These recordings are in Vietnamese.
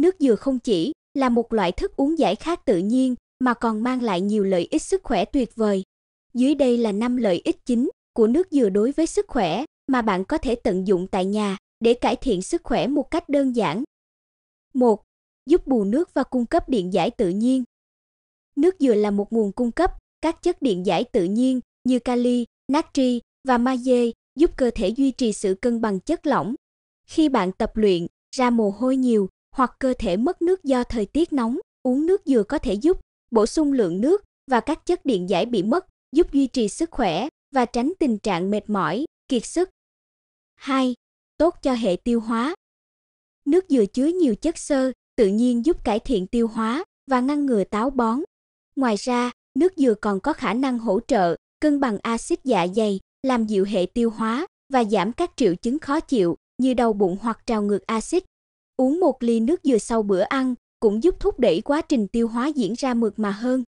Nước dừa không chỉ là một loại thức uống giải khát tự nhiên mà còn mang lại nhiều lợi ích sức khỏe tuyệt vời. Dưới đây là 5 lợi ích chính của nước dừa đối với sức khỏe mà bạn có thể tận dụng tại nhà để cải thiện sức khỏe một cách đơn giản. 1. Giúp bù nước và cung cấp điện giải tự nhiên. Nước dừa là một nguồn cung cấp các chất điện giải tự nhiên như kali, natri và magie, giúp cơ thể duy trì sự cân bằng chất lỏng. Khi bạn tập luyện, ra mồ hôi nhiều, hoặc cơ thể mất nước do thời tiết nóng, uống nước dừa có thể giúp bổ sung lượng nước và các chất điện giải bị mất, giúp duy trì sức khỏe và tránh tình trạng mệt mỏi, kiệt sức. 2. Tốt cho hệ tiêu hóa. Nước dừa chứa nhiều chất xơ, tự nhiên giúp cải thiện tiêu hóa và ngăn ngừa táo bón. Ngoài ra, nước dừa còn có khả năng hỗ trợ cân bằng axit dạ dày, làm dịu hệ tiêu hóa và giảm các triệu chứng khó chịu như đau bụng hoặc trào ngược axit. Uống một ly nước dừa sau bữa ăn cũng giúp thúc đẩy quá trình tiêu hóa diễn ra mượt mà hơn.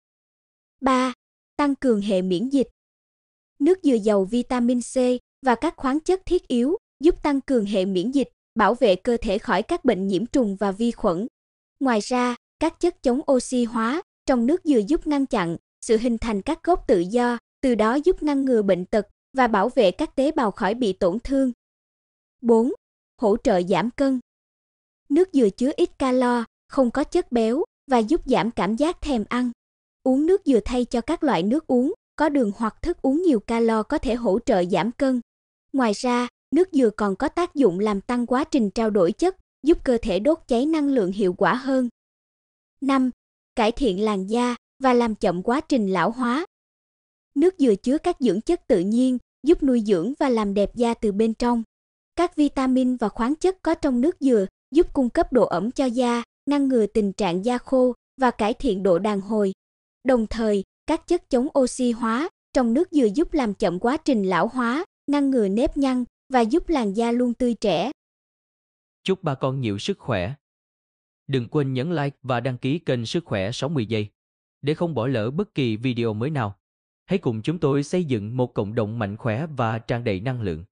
3. Tăng cường hệ miễn dịch. Nước dừa giàu vitamin C và các khoáng chất thiết yếu giúp tăng cường hệ miễn dịch, bảo vệ cơ thể khỏi các bệnh nhiễm trùng và vi khuẩn. Ngoài ra, các chất chống oxy hóa trong nước dừa giúp ngăn chặn sự hình thành các gốc tự do, từ đó giúp ngăn ngừa bệnh tật và bảo vệ các tế bào khỏi bị tổn thương. 4. Hỗ trợ giảm cân. Nước dừa chứa ít calo, không có chất béo và giúp giảm cảm giác thèm ăn. Uống nước dừa thay cho các loại nước uống có đường hoặc thức uống nhiều calo có thể hỗ trợ giảm cân. Ngoài ra, nước dừa còn có tác dụng làm tăng quá trình trao đổi chất, giúp cơ thể đốt cháy năng lượng hiệu quả hơn. 5. Cải thiện làn da và làm chậm quá trình lão hóa. Nước dừa chứa các dưỡng chất tự nhiên, giúp nuôi dưỡng và làm đẹp da từ bên trong. Các vitamin và khoáng chất có trong nước dừa giúp cung cấp độ ẩm cho da, ngăn ngừa tình trạng da khô và cải thiện độ đàn hồi. Đồng thời, các chất chống oxy hóa trong nước dừa giúp làm chậm quá trình lão hóa, ngăn ngừa nếp nhăn và giúp làn da luôn tươi trẻ. Chúc bà con nhiều sức khỏe. Đừng quên nhấn like và đăng ký kênh Sức khỏe 60 giây để không bỏ lỡ bất kỳ video mới nào. Hãy cùng chúng tôi xây dựng một cộng đồng mạnh khỏe và tràn đầy năng lượng.